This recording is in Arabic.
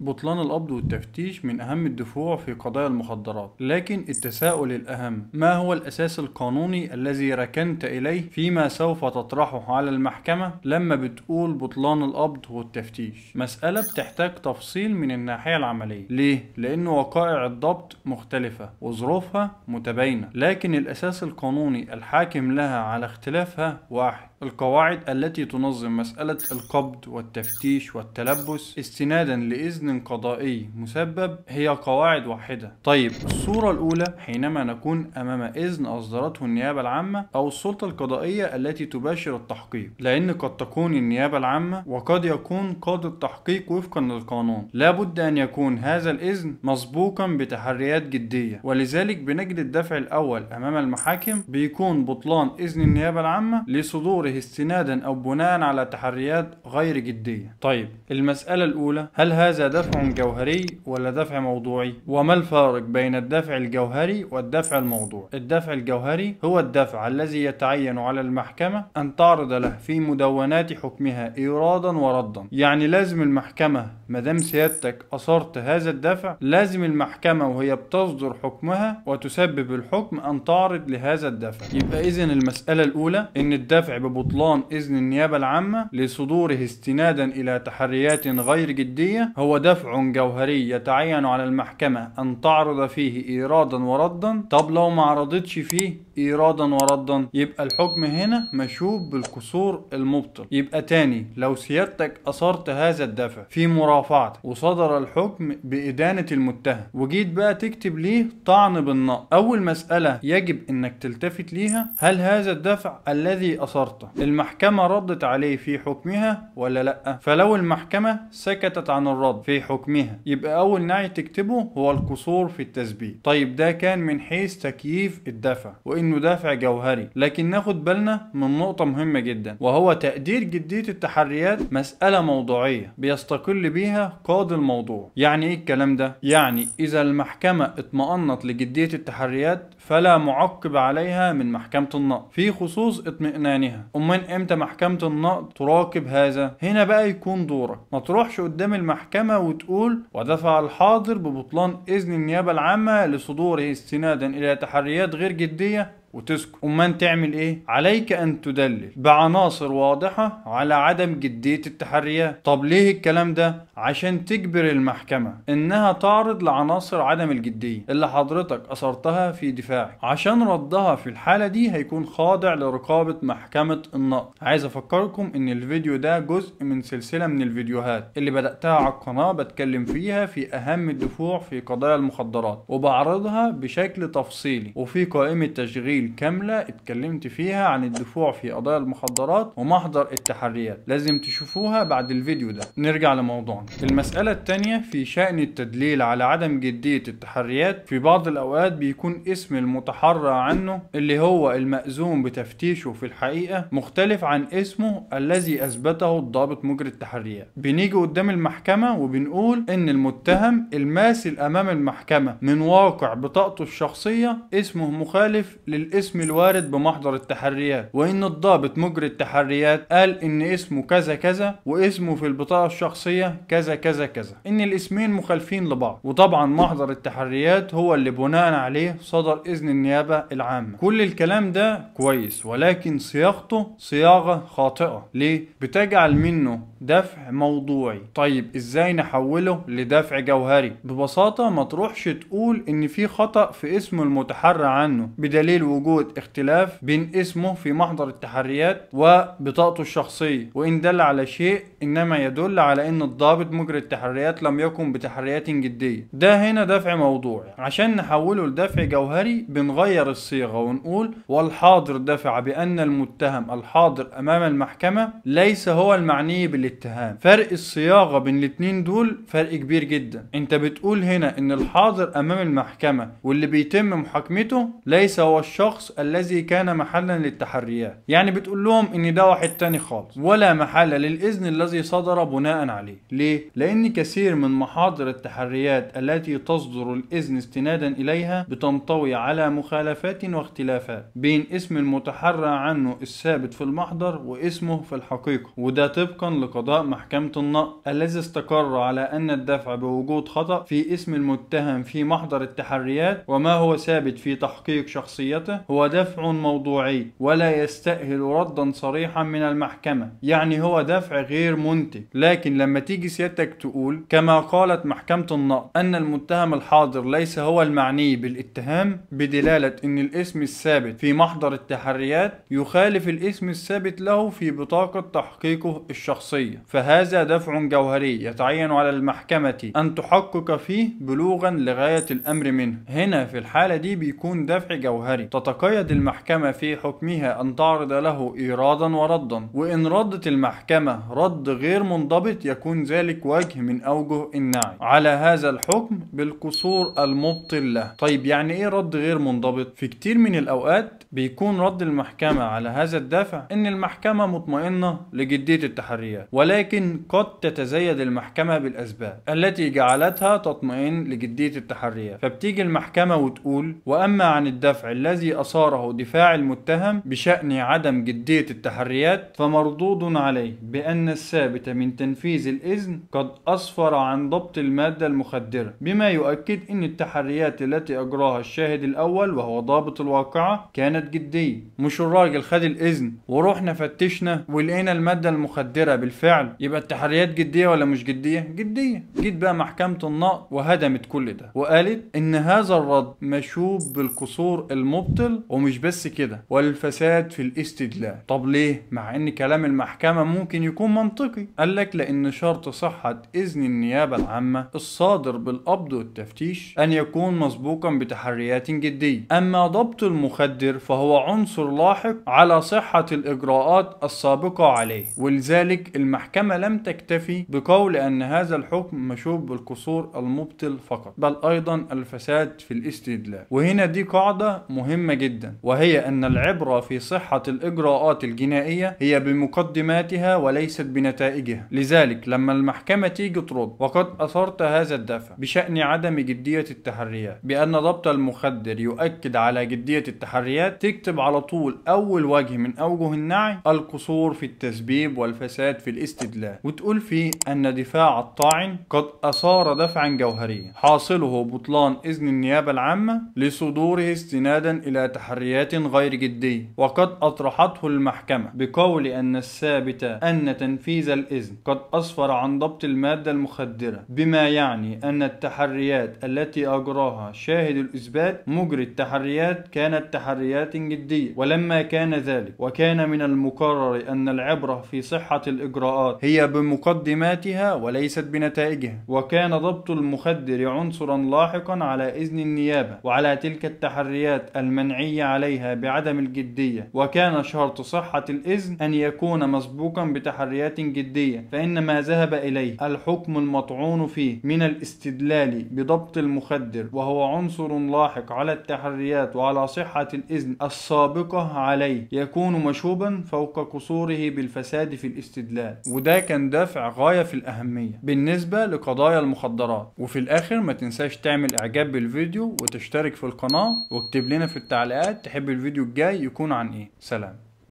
بطلان القبض والتفتيش من أهم الدفوع في قضايا المخدرات لكن التساؤل الأهم ما هو الأساس القانوني الذي ركنت إليه فيما سوف تطرحه على المحكمة لما بتقول بطلان القبض والتفتيش مسألة بتحتاج تفصيل من الناحية العملية ليه؟ لأن وقائع الضبط مختلفة وظروفها متباينة لكن الأساس القانوني الحاكم لها على اختلافها واحد القواعد التي تنظم مسألة القبض والتفتيش والتلبس استنادا لإذن قضائي مسبب هي قواعد واحدة طيب الصورة الأولى حينما نكون أمام إذن أصدرته النيابة العامة أو السلطة القضائية التي تباشر التحقيق لأن قد تكون النيابة العامة وقد يكون قاضي التحقيق وفقا للقانون لابد أن يكون هذا الإذن مسبوقا بتحريات جدية ولذلك بنجد الدفع الأول أمام المحاكم بيكون بطلان إذن النيابة العامة لصدور أمره استنادا أو بناء على تحريات غير جدية طيب المسألة الأولى هل هذا دفع جوهري ولا دفع موضوعي وما الفارق بين الدفع الجوهري والدفع الموضوعي الدفع الجوهري هو الدفع الذي يتعين على المحكمة أن تعرض له في مدونات حكمها إيرادا وردا يعني لازم المحكمة مدام سيادتك أصرت هذا الدفع لازم المحكمة وهي بتصدر حكمها وتسبب الحكم أن تعرض لهذا الدفع يبقى إذن المسألة الأولى إن الدفع ببناء بطلان إذن النيابة العامة لصدوره استنادا إلى تحريات غير جدية هو دفع جوهري يتعين على المحكمة أن تعرض فيه إيرادا وردا طب لو ما عرضتش فيه إيرادا وردا يبقى الحكم هنا مشوب بالقصور المبطل يبقى تاني لو سيادتك أثرت هذا الدفع في مرافعة وصدر الحكم بإدانة المتهم وجيت بقى تكتب ليه طعن بالنقص أول مسألة يجب إنك تلتفت ليها هل هذا الدفع الذي أثرته النقطة المحكمة ردت عليه في حكمها ولا لأ فلو المحكمة سكتت عن الرد في حكمها يبقى أول نعي تكتبه هو القصور في التثبيت طيب ده كان من حيث تكييف الدفع وإنه دافع جوهري لكن ناخد بالنا من نقطة مهمة جدا وهو تقدير جدية التحريات مسألة موضوعية بيستقل بيها قاضي الموضوع يعني إيه الكلام ده؟ يعني إذا المحكمة اطمأنت لجدية التحريات فلا معقب عليها من محكمة النقد في خصوص اطمئنانها ومن إمتى محكمة النقد تراقب هذا هنا بقى يكون دورك ما تروحش قدام المحكمة وتقول ودفع الحاضر ببطلان إذن النيابة العامة لصدوره استنادا إلى تحريات غير جدية وتسكت أمال تعمل إيه؟ عليك أن تدلل بعناصر واضحة على عدم جدية التحريات طب ليه الكلام ده؟ عشان تجبر المحكمة إنها تعرض لعناصر عدم الجدية اللي حضرتك أثرتها في دفاعك عشان ردها في الحالة دي هيكون خاضع لرقابة محكمة النقد عايز أفكركم إن الفيديو ده جزء من سلسلة من الفيديوهات اللي بدأتها على القناة بتكلم فيها في أهم الدفوع في قضايا المخدرات وبعرضها بشكل تفصيلي وفي قائمة تشغيل تفاصيل كاملة اتكلمت فيها عن الدفوع في قضايا المخدرات ومحضر التحريات لازم تشوفوها بعد الفيديو ده نرجع لموضوعنا المسألة التانية في شأن التدليل على عدم جدية التحريات في بعض الأوقات بيكون اسم المتحرى عنه اللي هو المأزوم بتفتيشه في الحقيقة مختلف عن اسمه الذي أثبته الضابط مجري التحريات بنيجي قدام المحكمة وبنقول إن المتهم الماثل أمام المحكمة من واقع بطاقته الشخصية اسمه مخالف لل الاسم الوارد بمحضر التحريات وإن الضابط مجري التحريات قال إن اسمه كذا كذا واسمه في البطاقة الشخصية كذا كذا كذا إن الاسمين مخالفين لبعض وطبعا محضر التحريات هو اللي بناء عليه صدر إذن النيابة العامة كل الكلام ده كويس ولكن صياغته صياغة خاطئة ليه؟ بتجعل منه دفع موضوعي طيب ازاي نحوله لدفع جوهري ببساطة ما تروحش تقول ان في خطأ في اسم المتحرى عنه بدليل وجود اختلاف بين اسمه في محضر التحريات وبطاقته الشخصية وان دل على شيء انما يدل على ان الضابط مجري التحريات لم يقم بتحريات جدية ده هنا دفع موضوعي عشان نحوله لدفع جوهري بنغير الصيغة ونقول والحاضر دفع بان المتهم الحاضر امام المحكمة ليس هو المعني بالاتهام الاتهام فرق الصياغه بين الاتنين دول فرق كبير جدا انت بتقول هنا ان الحاضر امام المحكمه واللي بيتم محاكمته ليس هو الشخص الذي كان محلا للتحريات يعني بتقول لهم ان ده واحد تاني خالص ولا محل للاذن الذي صدر بناء عليه ليه لان كثير من محاضر التحريات التي تصدر الاذن استنادا اليها بتنطوي على مخالفات واختلافات بين اسم المتحرى عنه الثابت في المحضر واسمه في الحقيقه وده طبقا لقانون قضاء محكمة النقض الذي استقر على أن الدفع بوجود خطأ في اسم المتهم في محضر التحريات وما هو ثابت في تحقيق شخصيته هو دفع موضوعي ولا يستأهل ردا صريحا من المحكمة يعني هو دفع غير منتج لكن لما تيجي سيادتك تقول كما قالت محكمة النقض أن المتهم الحاضر ليس هو المعني بالاتهام بدلالة أن الاسم الثابت في محضر التحريات يخالف الاسم الثابت له في بطاقة تحقيقه الشخصية الجوهرية فهذا دفع جوهري يتعين على المحكمة أن تحقق فيه بلوغا لغاية الأمر منه هنا في الحالة دي بيكون دفع جوهري تتقيد المحكمة في حكمها أن تعرض له إيرادا وردا وإن ردت المحكمة رد غير منضبط يكون ذلك وجه من أوجه النعي على هذا الحكم بالقصور المبطل له طيب يعني إيه رد غير منضبط؟ في كتير من الأوقات بيكون رد المحكمة على هذا الدفع إن المحكمة مطمئنة لجدية التحريات ولكن قد تتزايد المحكمة بالأسباب التي جعلتها تطمئن لجدية التحريات فبتيجي المحكمة وتقول وأما عن الدفع الذي أصاره دفاع المتهم بشأن عدم جدية التحريات فمردود عليه بأن الثابت من تنفيذ الإذن قد أسفر عن ضبط المادة المخدرة بما يؤكد أن التحريات التي أجراها الشاهد الأول وهو ضابط الواقعة كانت جدية مش الراجل خد الإذن ورحنا فتشنا ولقينا المادة المخدرة بالفعل بالفعل يبقى التحريات جديه ولا مش جديه جديه جيت بقى محكمه النقض وهدمت كل ده وقالت ان هذا الرد مشوب بالقصور المبطل ومش بس كده والفساد في الاستدلال طب ليه مع ان كلام المحكمه ممكن يكون منطقي قال لك لان شرط صحه اذن النيابه العامه الصادر بالقبض والتفتيش ان يكون مسبوقا بتحريات جديه اما ضبط المخدر فهو عنصر لاحق على صحه الاجراءات السابقه عليه ولذلك المحكمة المحكمة لم تكتفي بقول أن هذا الحكم مشوب بالقصور المبطل فقط بل أيضا الفساد في الاستدلال وهنا دي قاعدة مهمة جدا وهي أن العبرة في صحة الإجراءات الجنائية هي بمقدماتها وليست بنتائجها لذلك لما المحكمة تيجي ترد وقد أثرت هذا الدفع بشأن عدم جدية التحريات بأن ضبط المخدر يؤكد على جدية التحريات تكتب على طول أول وجه من أوجه النعي القصور في التسبيب والفساد في الاستدلال الاستدلال وتقول فيه أن دفاع الطاعن قد أثار دفعا جوهريا حاصله بطلان إذن النيابة العامة لصدوره استنادا إلى تحريات غير جدية وقد أطرحته المحكمة بقول أن الثابت أن تنفيذ الإذن قد أسفر عن ضبط المادة المخدرة بما يعني أن التحريات التي أجراها شاهد الإثبات مجري التحريات كانت تحريات جدية ولما كان ذلك وكان من المقرر أن العبرة في صحة الإجراء الإجراءات هي بمقدماتها وليست بنتائجها وكان ضبط المخدر عنصرا لاحقا على إذن النيابة وعلى تلك التحريات المنعية عليها بعدم الجدية وكان شرط صحة الإذن أن يكون مسبوقا بتحريات جدية فإن ما ذهب إليه الحكم المطعون فيه من الاستدلال بضبط المخدر وهو عنصر لاحق على التحريات وعلى صحة الإذن السابقة عليه يكون مشوبا فوق قصوره بالفساد في الاستدلال وده كان دافع غاية في الأهمية بالنسبة لقضايا المخدرات وفي الآخر ما تنساش تعمل إعجاب بالفيديو وتشترك في القناة واكتب لنا في التعليقات تحب الفيديو الجاي يكون عن إيه سلام